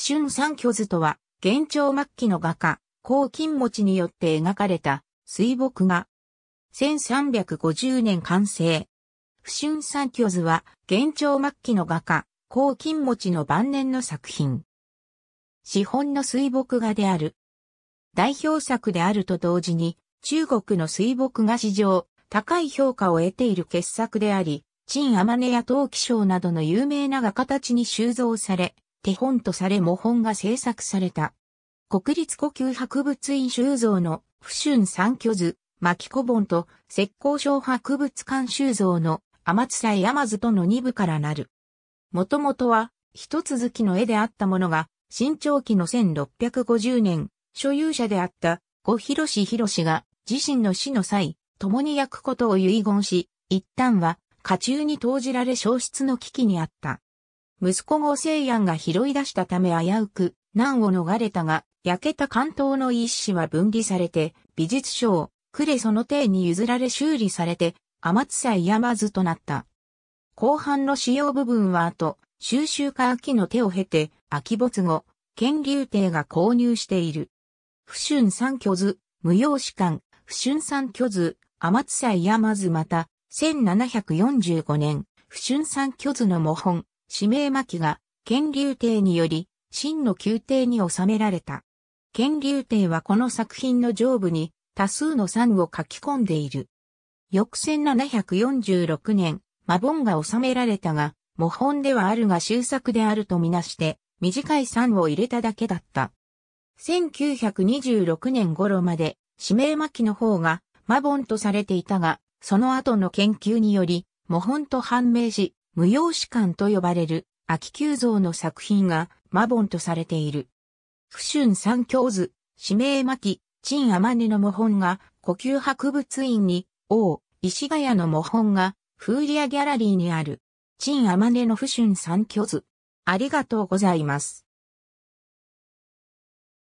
春三巨図とは、元朝末期の画家、高金持によって描かれた水墨画。1350年完成。不春三巨図は、元朝末期の画家、高金持の晩年の作品。資本の水墨画である。代表作であると同時に、中国の水墨画史上、高い評価を得ている傑作であり、陳天や陶器章などの有名な画家たちに収蔵され、手本とされ模本が制作された。国立古級博物院収蔵の不春三居図、巻古本と石膏小博物館収蔵の天津祭山津との二部からなる。もともとは一続きの絵であったものが、新長期の1650年、所有者であった五広氏広氏が自身の死の際、共に焼くことを遺言し、一旦は家中に投じられ消失の危機にあった。息子後西安が拾い出したため危うく難を逃れたが、焼けた関東の一子は分離されて、美術賞、呉その帝に譲られ修理されて、天津山津となった。後半の使用部分は後、収集家秋の手を経て、秋没後、県流帝が購入している。不春三巨図、無用士官、不春三巨図、天津山津また、1745年、不春三巨図の模本、指名巻が、乾隆帝により、真の宮廷に収められた。乾隆帝はこの作品の上部に、多数の賛を書き込んでいる。翌1746年、マボンが収められたが、模本ではあるが終作であるとみなして、短い賛を入れただけだった。1926年頃まで、指名巻の方が、マボンとされていたが、その後の研究により、模本と判明し、無用士官と呼ばれる秋久蔵の作品がマボンとされている。不春三教図、指名巻、陳天音の模本が呼吸博物院に、王、石ヶ谷の模本が、フーリアギャラリーにある。陳天音の不春三教図。ありがとうございます。